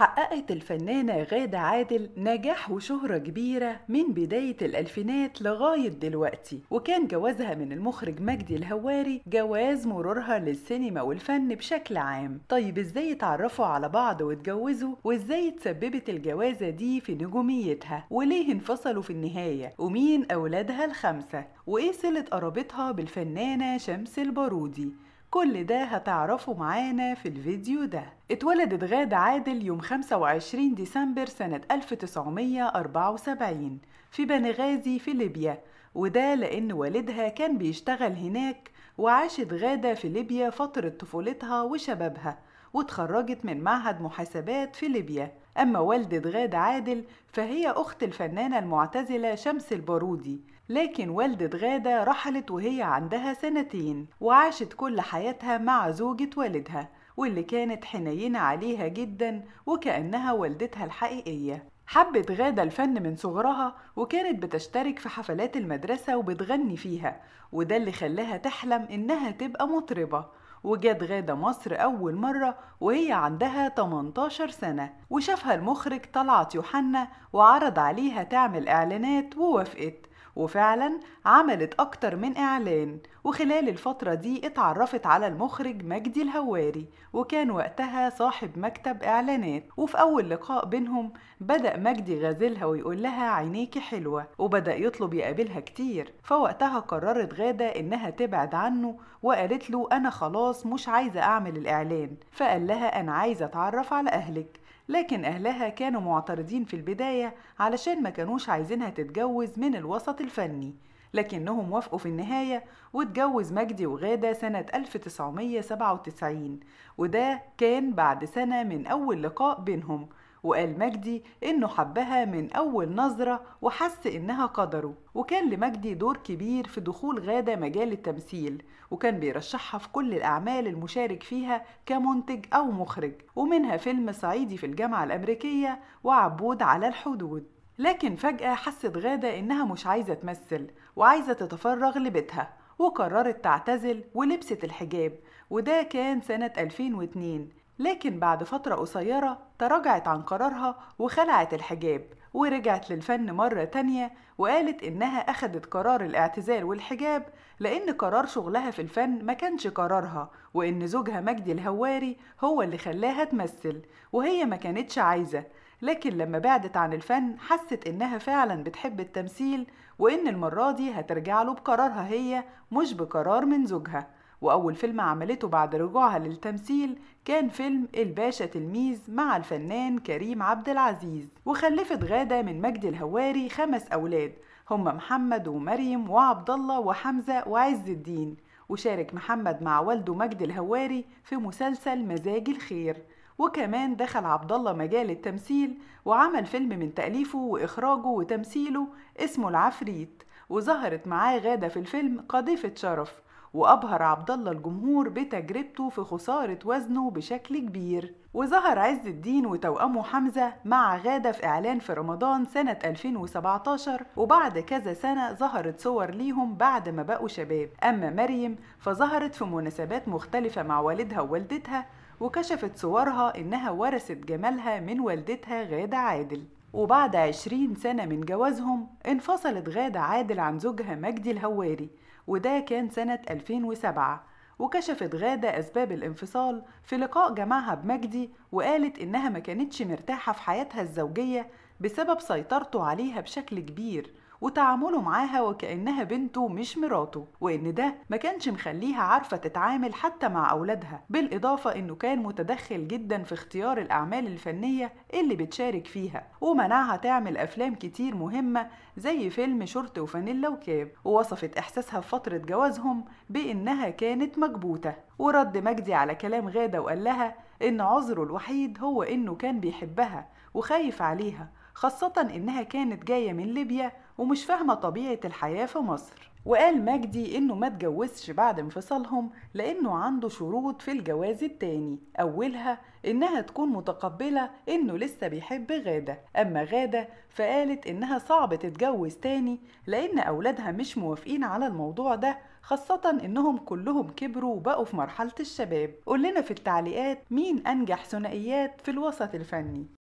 حققت الفنانة غادة عادل نجاح وشهرة كبيرة من بداية الألفينات لغاية دلوقتي وكان جوازها من المخرج مجدي الهواري جواز مرورها للسينما والفن بشكل عام طيب ازاي اتعرفوا على بعض واتجوزوا وازاي تسببت الجوازة دي في نجوميتها وليه انفصلوا في النهاية ومين أولادها الخمسة وايه صلة قرابتها بالفنانة شمس البارودي كل ده هتعرفه معانا في الفيديو ده اتولدت غادة عادل يوم 25 ديسمبر سنة 1974 في بنغازي في ليبيا وده لأن والدها كان بيشتغل هناك وعاشت غادة في ليبيا فترة طفولتها وشبابها وتخرجت من معهد محاسبات في ليبيا أما والدة غادة عادل فهي أخت الفنانة المعتزلة شمس البارودي لكن والدة غادة رحلت وهي عندها سنتين وعاشت كل حياتها مع زوجة والدها واللي كانت حنينة عليها جدا وكأنها والدتها الحقيقية حبت غادة الفن من صغرها وكانت بتشترك في حفلات المدرسة وبتغني فيها وده اللي خلاها تحلم إنها تبقى مطربة وجت غادة مصر أول مرة وهي عندها 18 سنة وشافها المخرج طلعت يوحنا وعرض عليها تعمل إعلانات ووافقت وفعلا عملت أكتر من إعلان وخلال الفترة دي اتعرفت على المخرج مجدي الهواري وكان وقتها صاحب مكتب إعلانات وفي أول لقاء بينهم بدأ مجدي غازلها ويقول لها عينيكي حلوة وبدأ يطلب يقابلها كتير فوقتها قررت غادة إنها تبعد عنه وقالت له أنا خلاص مش عايزة أعمل الإعلان فقال لها أنا عايزة أتعرف على أهلك لكن أهلها كانوا معترضين في البداية علشان ما كانوش عايزينها تتجوز من الوسط الفني لكنهم وافقوا في النهاية واتجوز مجدي وغادة سنة 1997 وده كان بعد سنة من أول لقاء بينهم وقال مجدي إنه حبها من أول نظرة وحس إنها قدره وكان لمجدي دور كبير في دخول غادة مجال التمثيل وكان بيرشحها في كل الأعمال المشارك فيها كمنتج أو مخرج ومنها فيلم صعيدي في الجامعة الأمريكية وعبود على الحدود لكن فجأة حست غادة إنها مش عايزة تمثل وعايزة تتفرغ لبيتها وقررت تعتزل ولبست الحجاب وده كان سنة 2002 لكن بعد فترة قصيرة تراجعت عن قرارها وخلعت الحجاب ورجعت للفن مرة تانية وقالت إنها أخدت قرار الاعتزال والحجاب لأن قرار شغلها في الفن ما كانش قرارها وإن زوجها مجدي الهواري هو اللي خلاها تمثل وهي ما كانتش عايزة لكن لما بعدت عن الفن حست إنها فعلا بتحب التمثيل وإن المرة دي هترجع له بقرارها هي مش بقرار من زوجها وأول فيلم عملته بعد رجوعها للتمثيل كان فيلم الباشا تلميذ مع الفنان كريم عبد العزيز وخلفت غادة من مجدي الهواري خمس أولاد هم محمد ومريم وعبد الله وحمزة وعز الدين وشارك محمد مع والده مجدي الهواري في مسلسل مزاج الخير وكمان دخل عبد الله مجال التمثيل وعمل فيلم من تأليفه وإخراجه وتمثيله اسمه العفريت وظهرت معاه غادة في الفيلم قضيفة شرف وأبهر عبد الله الجمهور بتجربته في خسارة وزنه بشكل كبير وظهر عز الدين وتوأمه حمزة مع غادة في إعلان في رمضان سنة 2017 وبعد كذا سنة ظهرت صور ليهم بعد ما بقوا شباب أما مريم فظهرت في مناسبات مختلفة مع والدها ووالدتها وكشفت صورها إنها ورثت جمالها من والدتها غادة عادل وبعد عشرين سنة من جوازهم انفصلت غادة عادل عن زوجها مجدي الهواري وده كان سنة 2007 وكشفت غادة أسباب الانفصال في لقاء جمعها بمجدي وقالت إنها ما كانتش مرتاحة في حياتها الزوجية بسبب سيطرته عليها بشكل كبير وتعامله معاها وكأنها بنته مش مراته وإن ده ما كانش مخليها عارفة تتعامل حتى مع أولادها بالإضافة إنه كان متدخل جدا في اختيار الأعمال الفنية اللي بتشارك فيها ومنعها تعمل أفلام كتير مهمة زي فيلم شرط وفانيلا وكاب ووصفت إحساسها في فترة جوازهم بإنها كانت مكبوتة ورد مجدي على كلام غادة وقال لها إن عذره الوحيد هو إنه كان بيحبها وخايف عليها خاصة إنها كانت جاية من ليبيا ومش فاهمة طبيعة الحياة في مصر وقال مجدي إنه ما اتجوزش بعد انفصالهم لأنه عنده شروط في الجواز التاني أولها إنها تكون متقبلة إنه لسه بيحب غادة أما غادة فقالت إنها صعب تتجوز تاني لأن أولادها مش موافقين على الموضوع ده خاصة إنهم كلهم كبروا وبقوا في مرحلة الشباب قلنا في التعليقات مين أنجح ثنائيات في الوسط الفني